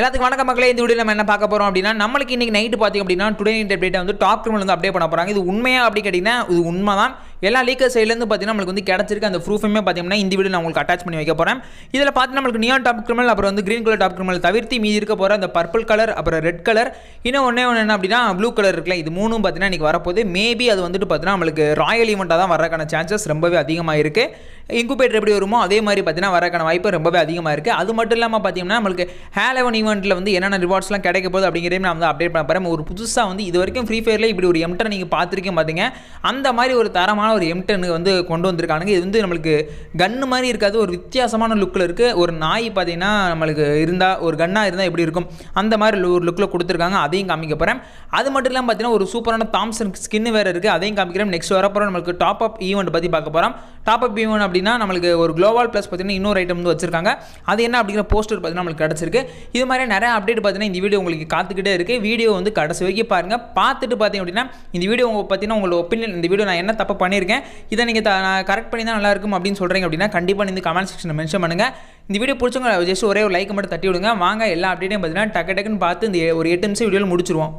எல்லாத்துக்கும் வணக்க மக்களே இந்த வீடியோ நம்ம என்ன பார்க்க போகிறோம் அப்படின்னா நம்மளுக்கு இன்றைக்கி நைட்டு பார்த்திங்க அப்படின்னா டுடே நைட் அப்டேட்டை வந்து டாப் ரூமில் வந்து அப்டேட் பண்ண போகிறாங்க இது உண்மையாக அப்படி கேட்டிங்கன்னா இது உண்மை தான் எல்லா லீக்கர் சைட்லேருந்து பார்த்தீங்கன்னா நம்மளுக்கு வந்து கிடச்சிருக்கு அந்த ப்ரூஃபுமே பார்த்தீங்கன்னா இந்த வீடியோ நான் உங்களுக்கு அட்டாச் பண்ணி வைக்க போகிறேன் இதில் பார்த்து நம்மளுக்கு நியான் டாப் கிரிமல் அப்புறம் வந்து க்ரீன் கலர் டாப் கிரிமல் தவிர்த்து மீதி இருக்க போகிற அந்த பர்பிள் கலர் அப்புறம் ரெட் கலர் இன்னும் ஒன்றே ஒன்று என்ன அப்படின்னா ப்ளூ கலர் இருக்குல்ல இது மூணும் பார்த்தீங்கன்னா இன்றைக்கி வரப்போது மேபி அது வந்துட்டு பார்த்தீங்கன்னா நம்மளுக்கு ராயல் ஈவெண்ட்டாக தான் வரக்கான சான்சஸ் ரொம்பவே அதிகமாக இருக்குது இன்குபேட்டர் எப்படி வருமோ அதே மாதிரி பார்த்தீங்கன்னா வரக்கான வாய்ப்பு ரொம்பவே அதிகமாக இருக்குது அது மட்டும் இல்லாமல் பார்த்தீங்கன்னா நம்மளுக்கு ஹேலவன் ஈவெண்ட்டில் வந்து என்னென்ன ரிவார்ட்ஸ்லாம் கிடைக்க போகுது அப்படிங்கிறதையும் நான் வந்து அப்டேட் பண்ண போகிறேன் ஒரு புதுசாக வந்து இது வரைக்கும் ஃப்ரீ ஃபயரில் இப்படி ஒரு எம்டர் நீங்கள் பார்த்துருக்கேன் பார்த்தீங்க அந்த மாதிரி ஒரு தரமான வித்தியாசமான ஒரு எம் டென்னு வந்து கொண்டு வந்திருக்கானுங்க இது வந்து நம்மளுக்கு கன்று மாதிரி இருக்காது ஒரு வித்தியாசமான லுக்கில் இருக்குது ஒரு நாய் பார்த்தீங்கன்னா நம்மளுக்கு இருந்தால் ஒரு கன்னாக இருந்தால் எப்படி இருக்கும் அந்த மாதிரி ஒரு லுக்கில் கொடுத்துருக்காங்க அதையும் காமிக்க போகிறேன் அது மட்டும் இல்லாமல் பார்த்தீங்கன்னா ஒரு சூப்பரான தாம்சன் ஸ்கின் வேறு இருக்குது அதையும் காமிக்கிறேன் நெக்ஸ்ட் வரப்போ நம்மளுக்கு டாப் அப் ஈவெண்ட் பற்றி பார்க்க போகிறோம் டாப் அப் பீமன் அப்படின்னா நம்மளுக்கு ஒரு குளோவால் ப்ளஸ் பார்த்தீங்கன்னா இன்னொரு ஐட்டம் வந்து வச்சிருக்காங்க அது என்ன அப்படிங்கிற போஸ்டர் பார்த்திங்கன்னா நம்மளுக்கு கிடச்சிருக்கு இது மாதிரி நிறைய அப்டேட் பார்த்தீங்கன்னா இந்த வீடியோ உங்களுக்கு காத்துக்கிட்டே இருக்குது வீடியோ வந்து கடைசி வரைக்கும் பாருங்கள் பார்த்துட்டு பார்த்தீங்க அப்படின்னா இந்த வீடியோ உங்கள் பார்த்தீங்கன்னா உங்களோட ஒப்பீனியன் இந்த வீடியோ நான் என்ன தப்பு பண்ணியிருக்கேன் இதை நீங்கள் நான் கரெக்ட் பண்ணி தான் நல்லா இருக்கும் அப்படின்னு சொல்கிறீங்க அப்படின்னா கண்டிப்பாக இந்த கமெண்ட் செக்ஷனில் மென்ஷன் பண்ணுங்கள் இந்த வீடியோ பிடிச்சவங்க ஜஸ்ட் ஒரே ஒரு லைக் மட்டும் தட்டி விடுங்க வாங்க எல்லா அப்டேட்டையும் பார்த்தீங்கன்னா டக்கு டக்குன்னு பார்த்து இந்த ஒரு எட்டு நிமிஷம் வீடியோவில் முடிச்சிருவோம்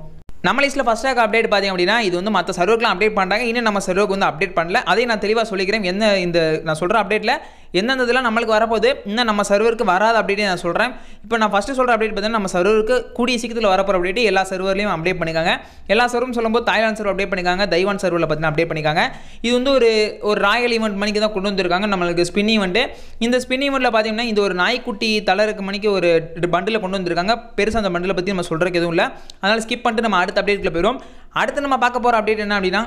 நம்ம லிஸ்ட்டில் ஃபஸ்ட் ரேக் அப்டேட் பார்த்திங்க அப்படின்னா இது வந்து மற்ற சர்வருக்குலாம் அப்டேட் பண்ணுறாங்க இன்னும் நம்ம சர்வருக்கு வந்து அப்டேட் பண்ணல அதையும் நான் தெளிவாக சொல்லிக்கிறேன் என்ன இந்த நான் சொல்கிற அப்டேட்டில் எந்தெந்த இதெல்லாம் நம்மளுக்கு வரப்போகுது இன்னும் நம்ம சர்வருக்கு வராது அப்படின்னு நான் சொல்கிறேன் இப்போ நான் ஃபஸ்ட்டு சொல்கிற அப்டேட் பார்த்தீங்கன்னா நம்ம சர்வருக்கு கூடிய சீக்கிரத்தில் வரப்போகிற அப்டேட் எல்லா சர்வர்லையும் அப்டேட் பண்ணிக்காங்க எல்லா சர்வரும் சொல்லும்போது தாய்லாந்து சர்வர் அப்டேட் பண்ணிக்காங்க தைவான் சர்வரில் பார்த்தீங்கன்னா அப்டேட் பண்ணிக்காங்க இது வந்து ஒரு ஒரு ராயல் ஈவெண்ட் மணிக்கு தான் கொண்டு வந்திருக்காங்க நம்மளுக்கு ஸ்பின் ஈவெண்ட்டு இந்த ஸ்பின் ஈவெண்ட்டில் பார்த்தீங்கன்னா இந்த ஒரு நாய்க்குட்டி தளருக்கு மணிக்கு ஒரு பண்டில் கொண்டு வந்திருக்காங்க பெருசாக அந்த பண்டில் பற்றி நம்ம சொல்கிறதுக்கு எதுவும் இல்லை அதனால் ஸ்கிப் பண்ணிட்டு நம்ம அடுத்த அப்டேட்டில் போயிடும் அடுத்து நம்ம பார்க்க போகிற அப்டேட் என்ன அப்படின்னா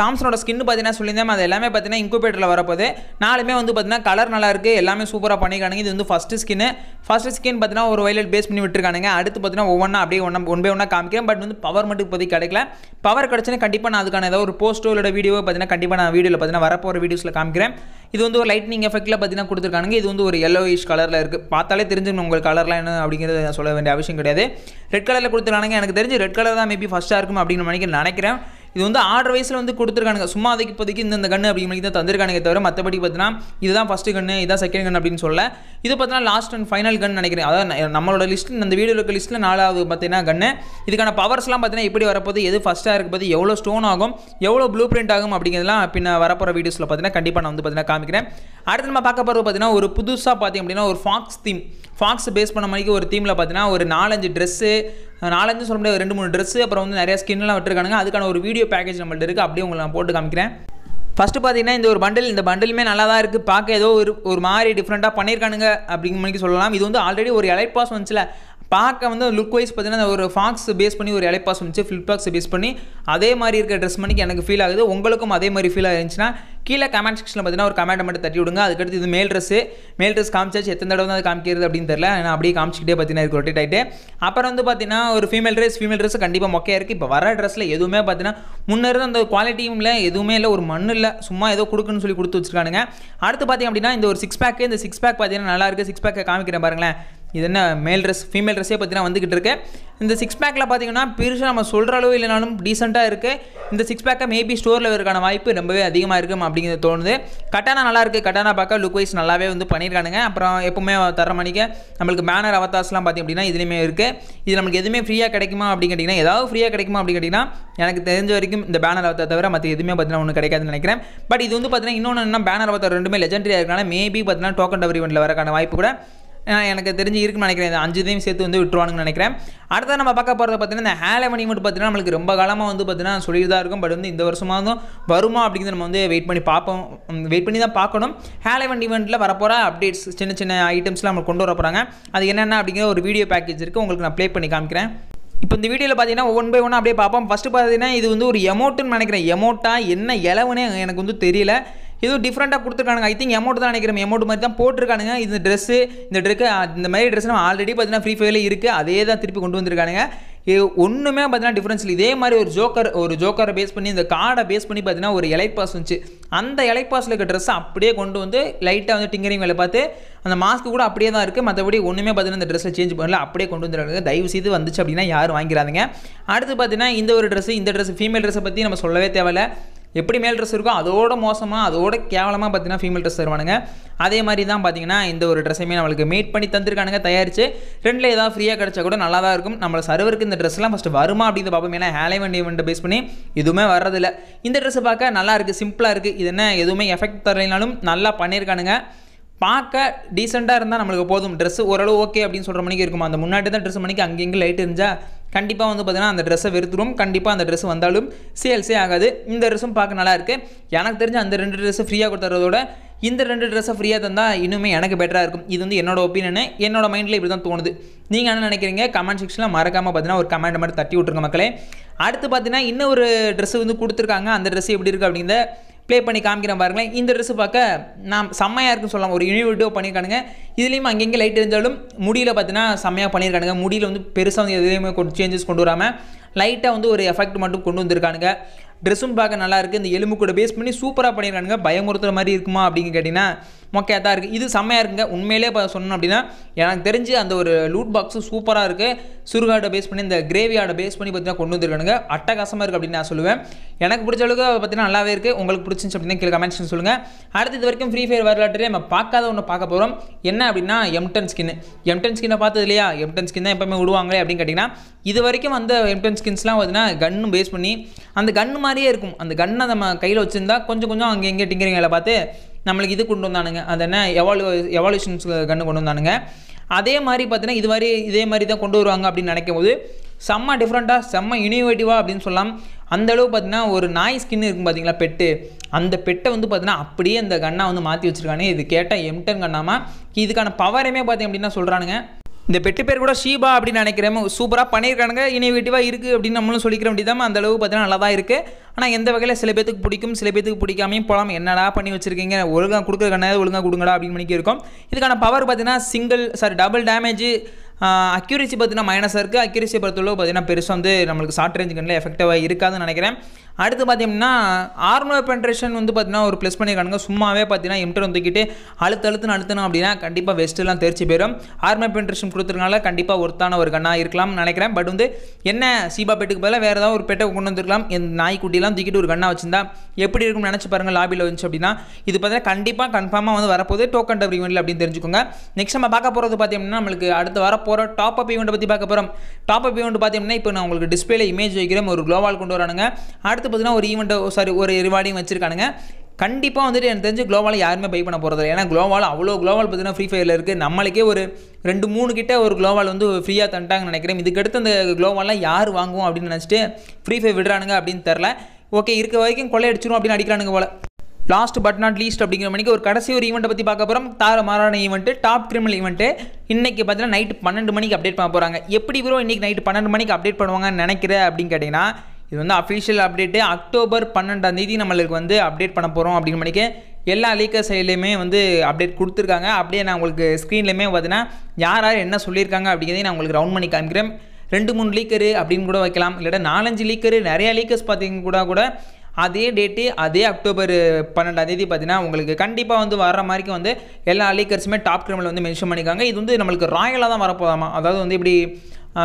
தாம்சனோட ஸ்கின் பார்த்தீங்கன்னா சொல்லியிருந்தேன் அது எல்லாமே பார்த்தீங்கன்னா இன்குபேட்டரில் வரப்போது நாலுமே வந்து பார்த்தீங்கன்னா கலர் நல்லா எல்லாமே சூப்பராக பண்ணிக்கானுங்க இது வந்து ஃபஸ்ட்டு ஸ்கின்னு ஃபஸ்ட்டு ஸ்கின் பார்த்தீங்கன்னா ஒரு வயலட் பேஸ் பண்ணி விட்டுருக்கானுங்க அடுத்து பார்த்தீங்கன்னா ஒவ்வொன்றா அப்படியே ஒன்றா ஒன் ஒன்றா காமிக்கிறேன் பட் வந்து பவர் மட்டும் இப்போதைக்கு கிடைக்கல பவர் கிடச்சுன்னா கண்டிப்பாக நான் அதுக்கான ஏதாவது ஒரு போஸ்ட்டோ இல்லை வீடியோ பார்த்தீங்கன்னா கண்டிப்பாக நான் வீடியோவில் பார்த்தீங்கன்னா வரப்போகிற வீடியோஸில் காமிக்கிறேன் இது வந்து ஒரு லைட்னிங் எஃபெக்ட்டில் பார்த்தீங்கன்னா கொடுத்துருக்கானுங்க இது வந்து ஒரு எல்லோயிஷ் கலரில் இருக்குது பார்த்தாலே தெரிஞ்சுக்கணும் உங்கள் கலர்லாம் என்ன அப்படிங்கிறது சொல்ல வேண்டிய அவசியம் கிடையாது ரெட் கலரில் கொடுத்துருக்கானுங்க எனக்கு தெரிஞ்சு ரெட் கலர் தான் மேபி ஃபஸ்ட்டாக இருக்கும் அப்படின்னு நினைக்கிறேன் இது வந்து ஆர்டர் வயசில் வந்து கொடுத்துருக்கானுங்க சும்மா அதுக்கு இப்போதைக்கு இந்த கன்று மாதிரி தான் தந்திருக்கானுங்க தவிர மற்றபடி பார்த்தீங்கன்னா இதுதான் ஃபஸ்ட்டு கன்று இதான் செகண்ட் கன் அப்படின்னு சொல்ல இது பார்த்தீங்கன்னா லாஸ்ட் அண்ட் ஃபைனல் கன் நினைக்கிறேன் அதாவது நம்மளோட லிஸ்ட் இந்த வீடியோ இருக்க லிஸ்ட்டில் நாலாவது பார்த்தீங்கன்னா கன்று இதுக்கான பவர்ஸ்லாம் பார்த்தீங்கன்னா எப்படி வரப்போது எது ஃபஸ்ட்டாக இருக்க போது எவ்வளோ ஸ்டோன் ஆகும் எவ்வளோ ப்ளூ பிரிண்ட் ஆகும் அப்படிங்கிறதுலாம் பின்ன வரப்போகிற வீடியோஸில் பார்த்தீங்கன்னா கண்டிப்பாக நான் வந்து பார்த்தீங்கன்னா காமிக்கிறேன் அடுத்து நம்ம பார்க்க போகிறது பார்த்தீங்கன்னா ஒரு புதுசாக பார்த்தீங்க அப்படின்னா ஒரு ஃபாக்ஸ் தீம் ஃபாக்ஸ் பேஸ் பண்ண மாதிரி ஒரு தீமில் பார்த்தீங்கன்னா ஒரு நாலஞ்சு ட்ரெஸ்ஸு நாலஞ்சு சொல்ல முடியாது ரெண்டு மூணு ட்ரெஸ்ஸு அப்புறம் வந்து நிறையா ஸ்கின்லாம் விட்டுருக்கானுங்க அதுக்கான ஒரு வீடியோ பேக்கேஜ் நம்மள்ட இருக்குது அப்படியே உங்களை நான் போட்டு காமிக்கிறேன் ஃபஸ்ட்டு பார்த்தீங்கன்னா இந்த ஒரு பண்டில் இந்த பண்டிலுமே நல்லா தான் இருக்குது பார்க்க ஏதோ ஒரு ஒரு மாதிரி டிஃப்ரெண்ட்டாக பண்ணியிருக்கானுங்க அப்படிங்கிற மாதிரி சொல்லலாம் இது வந்து ஆல்ரெடி ஒரு எலைட் பாஸ் வந்துச்சுல பார்க்க வந்து லுக் வைஸ் பார்த்தீங்கன்னா ஒரு ஃபாக்ஸ் பேஸ் பண்ணி ஒரு இலைப்பாஸ் வந்துச்சு ஃப்ளிப்டாக்ஸ் பேஸ் பண்ணி அதே மாதிரி இருக்கிற ட்ரெஸ் பண்ணிக்கு எனக்கு ஃபீல் ஆகுது உங்களுக்கும் அதே மாதிரி ஃபீல் ஆயிருந்துச்சுன்னா கீழே கமெண்ட் செக்ஷனில் பார்த்தீங்கன்னா ஒரு கமெண்ட் மட்டும் தட்டி விடுங்க அதுக்கடுத்து இது மேல் ட்ரெஸ்ஸு மேல் ட்ரெஸ் காமிச்சாச்சு எத்தனை தடவை தான் அது காமிக்கிறது அப்படின்னு தெரியல நான் அப்படியே காமிச்சிக்கிட்டே பார்த்தீங்கன்னா இருக்கு ரொட்டேட் ஆகிட்டு அப்புறம் வந்து பார்த்தீங்கன்னா ஒரு ஃபீமேல் ட்ரெஸ் ஃபீமேல் ட்ரெஸ் கண்டிப்பாக மொக்கையாக இருக்குது இப்போ வர ட்ரெஸ்ஸில் எதுவுமே பார்த்தீங்கன்னா முன்னே அந்த குவாலிட்டியும் இல்லை எதுவுமே இல்லை ஒரு மண் இல்லை சும்மா ஏதோ கொடுக்குன்னு சொல்லி கொடுத்து வச்சிருக்கானுங்க அடுத்து பார்த்தீங்க அப்படின்னா இந்த ஒரு சிக்ஸ் பேக்கு இந்த சிக்ஸ் பேக் பார்த்தீங்கன்னா நல்லா இருக்குது சிக்ஸ் பேக்கை காமிக்கிறேன் பாருங்களேன் இது என்ன மேல் ட்ரெஸ் ஃபீமேல் ட்ரெஸ்ஸே பார்த்தீங்கன்னா வந்துக்கிட்டு இருக்கு இந்த சிக்ஸ் பேக்கில் பார்த்தீங்கன்னா பெருசாக நம்ம சொல்கிற அளவு இல்லைனாலும் டீசெண்டாக இருக்குது இந்த சிக்ஸ் பேக்கை மேபி ஸ்டோரில் இருக்கான வாய்ப்பு ரொம்பவே அதிகமாக இருக்கும் அப்படிங்கிறது தோணுது கட்டானா நல்லா இருக்குது கட்டானா பார்க்க லுக் வைஸ் நல்லாவே வந்து பண்ணியிருக்கானுங்க அப்புறம் எப்பவுமே தர மணிக்கு நம்மளுக்கு பேனர் அவத்தாஸ்லாம் பார்த்திங்க அப்படின்னா இதுலேயுமே இருக்குது இது நம்மளுக்கு எதுவுமே ஃப்ரீயாக கிடைக்குமா அப்படின்னு கேட்டிங்கன்னா ஏதாவது ஃப்ரீயாக கிடைக்குமா அப்படின்னு கேட்டிங்கன்னா எனக்கு தெரிஞ்ச வரைக்கும் இந்த பேனர் அவத்தை தவிர மற்ற எதுவுமே பார்த்தீங்கன்னா ஒன்று கிடைக்காதுன்னு நினைக்கிறேன் பட் இது வந்து பார்த்தீங்கன்னா இன்னொன்று என்ன பேனர் அவத்தார் ரெண்டுமே லெஜெண்டரியாக இருக்கனால மேபி பார்த்தீங்கன்னா டோக்கன் டவர் ஈவெண்ட்டில் வரக்கான வாய்ப்பு கூட எனக்கு தெரிஞ்சு இருக்குன்னு நினைக்கிறேன் இந்த அஞ்சு சேர்த்து வந்து விட்டுருவானுன்னு நினைக்கிறேன் அடுத்தது நம்ம பார்க்க போகிறத பார்த்தீங்கன்னா இந்த ஹேலமணி மட்டும் பார்த்தீங்கன்னா நம்மளுக்கு ரொம்ப காலமாக வந்து பார்த்தீங்கன்னா சொல்லிட்டு தான் இருக்கும் பட் வந்து இந்த வருஷமாக வருமா அப்படிங்கிறது நம்ம வந்து வெயிட் பண்ணி பார்ப்போம் வெயிட் பண்ணி தான் பார்க்கணும் ஹேலவன் ஈவெண்ட்டில் வரப்போகிற அப்டேட்ஸ் சின்ன சின்ன ஐட்டம்ஸ்லாம் நம்ம கொண்டு வர போகிறாங்க அது என்னென்ன அப்படிங்கிற ஒரு வீடியோ பேக்கேஜ் இருக்குது உங்களுக்கு நான் ப்ளே பண்ணி காமிக்கிறேன் இப்போ இந்த வீடியோவில் பார்த்தீங்கன்னா ஒன் பை ஒன் அப்படியே பார்ப்போம் ஃபஸ்ட்டு பார்த்தீங்கன்னா இது வந்து ஒரு எமோட்டுன்னு நினைக்கிறேன் எமோட்டா என்ன இலவுன்னு எனக்கு வந்து தெரியல ஏதோ டிஃப்ரெண்ட்டாக கொடுத்துருக்கானுங்க ஐ திங்க் அமௌண்ட் தான் நினைக்கிறேன் அமௌண்ட் மாதிரி தான் போட்டிருக்கானுங்க இந்த ட்ரெஸ்ஸு இந்த ட்ரெக்கு இந்த மாதிரி ட்ரெஸ் நம்ம ஆல்ரெடி பார்த்தீங்கன்னா ஃப்ரீ ஃபயரில் இருக்குது அதே தான் திருப்பி கொண்டு வந்திருக்கானுங்க இது ஒன்றுமே பார்த்தீங்கன்னா டிஃப்ரென்ஸ் இல்லை இதே மாதிரி ஒரு ஜோக்கர் ஒரு ஜோக்கரை பேஸ் பண்ணி இந்த கார்டை பேஸ் பண்ணி பார்த்தீங்கன்னா ஒரு எலைட் பாஸ் வந்துச்சு அந்த இலைப்பாஸில் இருக்க ட்ரெஸ்ஸை அப்படியே கொண்டு வந்து லைட்டாக வந்து டிங்கரிங் வேலை பார்த்து அந்த மாஸ்க்கு கூட அப்படியே தான் இருக்குது மற்றபடி ஒன்றுமே பார்த்தீங்கன்னா இந்த ட்ரெஸ்ஸை சேஞ்ச் பண்ணல அப்படியே கொண்டு வந்துடுறாங்க தயவு செய்து வந்துச்சு அப்படின்னா யாரும் வாங்கிடாதீங்க அடுத்து பார்த்தீங்கன்னா இந்த ஒரு ட்ரெஸ்ஸு இந்த ட்ரெஸ் ஃபீமேல் ட்ரெஸ்ஸை பற்றி நம்ம சொல்லவே தேவையில்ல எப்படி மேல் ட்ரெஸ் இருக்கோ அதோட மோசமாக அதோட கேவலமாக பார்த்தீங்கன்னா ஃபீமேல் ட்ரெஸ் தருவானுங்க அதே மாதிரி தான் பார்த்தீங்கன்னா இந்த ஒரு ட்ரெஸ்ஸையுமே நம்மளுக்கு மீட் பண்ணி தந்திருக்கானுங்க தயாரித்து ரெண்டில் ஏதாவது ஃப்ரீயாக கிடச்சா கூட நல்லா தான் இருக்கும் நம்மள சர்வருக்கு இந்த ட்ரெஸ்லாம் ஃபஸ்ட்டு வருமா அப்படின்னு பார்ப்போம் ஏன்னா ஹேலை வண்டி வண்டி பேஸ் பண்ணி எதுவுமே வர்றதில்ல இந்த ட்ரெஸ்ஸை பார்க்க நல்லா இருக்குது சிம்பிளாக இருக்குது இது என்ன எதுவுமே எஃபெக்ட் தரலைனாலும் நல்லா பண்ணியிருக்கானுங்க பார்க்க டீசெண்டாக இருந்தால் நம்மளுக்கு போதும் ட்ரெஸ்ஸு ஓரளவு ஓகே அப்படின்னு சொல்கிற மணிக்கு இருக்குமா அந்த முன்னாடி தான் ட்ரெஸ் மணிக்கு இங்கே லைட் இருந்தால் கண்டிப்பாக வந்து பார்த்தீங்கன்னா அந்த ட்ரெஸ்ஸை வெறுத்துடும் கண்டிப்பாக அந்த ட்ரெஸ் வந்தாலும் சேல்ஸே ஆகாது இந்த ட்ரெஸ்ஸும் பார்க்க நல்லா இருக்குது எனக்கு தெரிஞ்ச அந்த ரெண்டு ட்ரெஸ்ஸு ஃப்ரீயாக கொடுத்துறதோட இந்த ரெண்டு ட்ரெஸ்ஸை ஃப்ரீயாக தந்தால் இன்னுமே எனக்கு பெட்டராக இருக்கும் இது வந்து என்னோட ஒப்பீனியனு என்னோட மைண்டில் இப்படி தான் தோணுது நீங்கள் என்ன நினைக்கிறீங்க கமெண்ட் செக்ஷனில் மறக்காமல் பார்த்தீங்கன்னா ஒரு கமெண்ட் மட்டும் தட்டி விட்ருங்க மக்களே அடுத்து பார்த்தீங்கன்னா இன்னொரு ட்ரெஸ்ஸு வந்து கொடுத்துருக்காங்க அந்த ட்ரெஸ் எப்படி இருக்குது அப்படிங்கிற ப்ளே பண்ணி காமிக்கிறேன் பாருங்களேன் இந்த ட்ரெஸ் பார்க்க நான் செம்மையாக இருக்குன்னு சொல்லலாம் ஒரு யூனிவர்டிவ் பண்ணியிருக்கானுங்க இதுலேயும் அங்கங்கே லைட் இருந்தாலும் முடியில் பார்த்தீங்கன்னா செம்மையாக பண்ணியிருக்கானுங்க முடியில் வந்து பெருசாக வந்து எதுலேயுமே சேஞ்சஸ் கொண்டு வராமல் லைட்டாக வந்து ஒரு எஃபெக்ட் மட்டும் கொண்டு வந்திருக்கானுங்க ட்ரெஸ்ஸும் பார்க்க நல்லா இருக்குது இந்த எலும்பு கூட பேஸ் பண்ணி சூப்பராக பண்ணியிருக்கானுங்க பயமுறுத்துற மாதிரி இருக்குமா அப்படின்னு கேட்டிங்கன்னா மொக்கையாக தான் இருக்குது இது செம்மையாக இருக்குங்க உண்மையிலே இப்போ சொன்னோம் அப்படின்னா எனக்கு தெரிஞ்சு அந்த ஒரு லூட் பாக்ஸும் சூப்பராக இருக்குது சுருகாடை பேஸ் பண்ணி இந்த கிரேவியாடை பேஸ் பண்ணி பார்த்தீங்கன்னா கொண்டு வந்துருக்கானுங்க அட்டகாசமாக இருக்குது அப்படின்னு நான் சொல்லுவேன் எனக்கு பிடிச்ச அளவுக்கு பார்த்தீங்கன்னா நல்லாவே இருக்குது உங்களுக்கு பிடிச்சிச்சு அப்படின்னா கீழே கமெண்ட்ஸ் சொல்லுங்கள் அடுத்து இது வரைக்கும் ஃப்ரீ ஃபயர் வரலாற்றிலே நம்ம பார்க்காத ஒன்று பார்க்க போகிறோம் என்ன அப்படின்னா எம்டன் ஸ்கின் எம்டன் ஸ்கின்னை பார்த்தது இல்லையா எம்டன் ஸ்கின் தான் எப்போவுமே விடுவாங்களே அப்படின்னு கேட்டிங்கன்னா இது வரைக்கும் வந்த எம்டன் ஸ்கின்ஸ்லாம் பார்த்தீங்கன்னா கன்னு பேஸ் பண்ணி அந்த கன்று மாதிரியே இருக்கும் அந்த கன்னை நம்ம கையில் வச்சுருந்தா கொஞ்சம் கொஞ்சம் அங்கே எங்கே டிங்கிறீங்களை பார்த்து நம்மளுக்கு இது கொண்டு வந்தானுங்க அது என்ன எவாலு எவால்யூஷன்ஸ் கன்று கொண்டு வந்தானுங்க அதே மாதிரி பார்த்தீங்கன்னா இது மாதிரி இதே மாதிரி தான் கொண்டு வருவாங்க அப்படின்னு நினைக்கும்போது செம்ம டிஃப்ரெண்ட்டாக செம்ம இனோவேட்டிவாக அப்படின்னு சொல்லலாம் அந்த அளவு பார்த்தீங்கன்னா ஒரு நாய் ஸ்கின் இருக்கும் பார்த்தீங்களா பெட்டு அந்த பெட்டை வந்து பார்த்தீங்கன்னா அப்படியே அந்த கண்ணை வந்து மாற்றி வச்சுருக்கானே இது கேட்டால் எம்டன் கண்ணாமல் இதுக்கான பவரையுமே பார்த்தீங்க அப்படின்னா சொல்கிறானுங்க இந்த பெட்டு பேர் கூட ஷீபா அப்படின்னு நினைக்கிறேன் சூப்பராக பண்ணியிருக்கானுங்க இனிவேட்டிவாக இருக்குது அப்படின்னு நம்மளும் சொல்லிக்கிற வேண்டியதாம அந்த அளவுக்கு பார்த்தீங்கன்னா நல்லா தான் இருக்குது ஆனால் எந்த வகையில் சில பேத்துக்கு பிடிக்கும் சில பேத்துக்கு பிடிக்காமையும் போகலாம் என்னடா பண்ணி வச்சுருக்கீங்க ஒழுங்காக கொடுக்குற கண்ணாவது ஒழுங்காக கொடுங்கடா அப்படின்னு மணிக்கு இருக்கும் இதுக்கான பவர் பார்த்தீங்கன்னா single sorry double damage accuracy பார்த்தீங்கன்னா மைனஸாக இருக்குது அக்யூரேசி பொறுத்தளவு பார்த்தீங்கன்னா பெருசாக வந்து நம்மளுக்கு ஷார்ட் ரேஞ்ச் கண்ணில் எஃபெக்டிவாக இருக்காதுன்னு நினைக்கிறேன் அடுத்து பார்த்தீங்கன்னா ஆர்மர் பென்ட்ரேஷன் வந்து பார்த்தீங்கன்னா ஒரு ப்ளஸ் பண்ணியிருக்கானுங்க சும்மாவே பார்த்தீங்கன்னா இம்டர் வந்துக்கிட்டு அழுத்து அழுத்துன்னு அழுத்தணும் அப்படின்னா கண்டிப்பாக வெஸ்ட்டெல்லாம் தெரிச்சு போயிடும் ஆர்மர் பென்ட்ரேஷன் கொடுத்துருக்கனால கண்டிப்பாக ஒருத்தான ஒரு கண்ணாக இருக்கலாம்னு நினைக்கிறேன் பட் வந்து என்ன சீபா பெட்டுக்கு பதிலாக வேறு ஏதாவது ஒரு பெட்டை கொண்டு வந்துருக்கலாம் இந்த நாய்க்குட்டிலாம் தூக்கிட்டு ஒரு கண்ணாக வச்சிருந்தா எப்படி இருக்கும்னு நினச்சி பாருங்கள் லாபியில் வந்துச்சு அப்படின்னா இது பார்த்தீங்கன்னா கண்டிப்பாக கன்ஃபார்மாக வந்து வரப்போகுது டோக்கன் டவர் இவெண்ட்டில் அப்படின்னு தெரிஞ்சுக்கோங்க நெக்ஸ்ட் நம்ம பார்க்க போகிறது பார்த்தீங்கன்னா நம்மளுக்கு அடுத்த வர போகிறோம் டாப் அப் ஈவெண்ட் பற்றி பார்க்க போகிறோம் டாப் அப் ஈவெண்ட் பார்த்தீங்கன்னா இப்போ நான் உங்களுக்கு டிஸ்பிளே இமேஜ் வைக்கிறேன் ஒரு க்ளோவால் கொண்டு வரானுங்க அடுத்து பார்த்தீங்கன்னா ஒரு ஈவெண்ட்டை சாரி ஒரு ரிவார்டிங் வச்சிருக்கானுங்க கண்டிப்பாக வந்துட்டு எனக்கு தெரிஞ்சு குளோவால் யாருமே பை பண்ண போகிறது ஏன்னா குளோவால் அவ்வளோ க்ளோவால் பார்த்தீங்கன்னா ஃப்ரீ ஃபயரில் இருக்குது நம்மளுக்கே ஒரு ரெண்டு மூணு கிட்ட ஒரு குளோவால் வந்து ஃப்ரீயாக தந்துட்டாங்கன்னு நினைக்கிறேன் இதுக்கடுத்து அந்த க்ளோவாலாம் யார் வாங்குவோம் அப்படின்னு நினச்சிட்டு ஃப்ரீ ஃபயர் விடுறானுங்க அப்படின்னு தெரில ஓகே இருக்க வரைக்கும் கொள்ளையடிச்சிடும் அப்படின்னு அடிக்கிறானுங்க போல் லாஸ்ட் பட் நாட் லீஸ்ட் அப்படிங்கிற மணிக்கு ஒரு கடைசி ஒரு ஈவெண்ட்டை பற்றி பார்க்க போகிறோம் தார மாறான ஈவெண்ட்டு டாப் கிரிமினல் ஈவெண்ட்டு இன்றைக்கி பார்த்தீங்கன்னா நைட்டு பன்னெண்டு மணிக்கு அப்டேட் பண்ண போகிறாங்க எப்படி ப்ரோ இன்றைக்கி நைட்டு பன்னெண்டு மணிக்கு அப்டேட் பண்ணுவாங்கன்னு நினைக்கிற அப்படின்னு கேட்டிங்கன்னா இது வந்து அஃபிஷியல் அப்டேட்டு அக்டோபர் பன்னெண்டாம் தேதி நம்மளுக்கு வந்து அப்டேட் பண்ண போகிறோம் அப்படிங்கிற மணிக்கு எல்லா லீக்கர் சைட்லேயுமே வந்து அப்டேட் கொடுத்துருக்காங்க அப்படியே நான் உங்களுக்கு ஸ்க்ரீன்லேயுமே பார்த்தீங்கன்னா யார் யார் என்ன சொல்லியிருக்காங்க அப்படிங்கிறதையும் நான் உங்களுக்கு ரவுண்ட் பண்ணி காமிக்கிறேன் ரெண்டு மூணு லீக்கரு அப்படின்னு கூட வைக்கலாம் இல்லாட்ட நாலஞ்சு லீக்கரு நிறையா லீக்கர்ஸ் பார்த்தீங்க கூட கூட அதே டேட்டு அதே அக்டோபர் பன்னெண்டாம் தேதி பார்த்தீங்கன்னா உங்களுக்கு கண்டிப்பாக வந்து வர மாதிரிக்கு வந்து எல்லா லீக்கர்ஸுமே டாப் கிரிமில் வந்து மென்ஷன் பண்ணிக்காங்க இது வந்து நம்மளுக்கு ராயலாக தான் வரப்போதாமா அதாவது வந்து இப்படி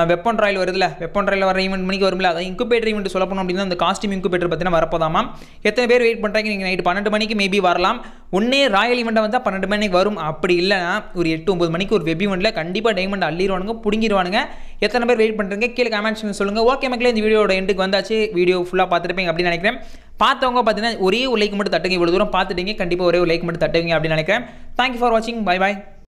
வெப்பன் ட்ராயில் வருதுல வெப்பன் ட்ராயில் வர ஈவெண்ட் மணிக்கு வரும்ல அதை இன்குபேட்டர் ஈவெண்ட் சொல்ல போனோம் அப்படின்னா அந்த காஸ்டியூம் இன்குபேட்டர் பார்த்தீங்கன்னா வரப்போதாமா எத்தனை பேர் வெயிட் பண்ணுறாங்க நீங்கள் நைட்டு பன்னெண்டு மணிக்கு மேபி வரலாம் ஒன்னே ராயல் ஈவெண்ட்டை வந்தால் பன்னெண்டு மணிக்கு வரும் அப்படி இல்லைனா ஒரு எட்டு ஒம்பது மணிக்கு ஒரு வெப் ஈவெண்ட்டில் கண்டிப்பாக டைமண்ட் அள்ளிடுவானுங்க பிடிங்கிடுவானுங்க எத்தனை பேர் வெயிட் பண்ணுறீங்க கீழே கமெண்ட்ஸ் சொல்லுங்கள் ஓகே மக்களே இந்த வீடியோட எண்டுக்கு வந்தாச்சு வீடியோ ஃபுல்லாக பார்த்துருப்பீங்க அப்படின்னு நினைக்கிறேன் பார்த்தவங்க பார்த்தீங்கன்னா ஒரே ஒரு லைக் மட்டும் தட்டுங்க இவ்வளோ தூரம் பார்த்துட்டீங்க கண்டிப்பாக ஒரே ஒரு லைக் மட்டும் தட்டுவீங்க அப்படின்னு நினைக்கிறேன் தேங்க்யூ ஃபார் வாட்சிங் பை பாய்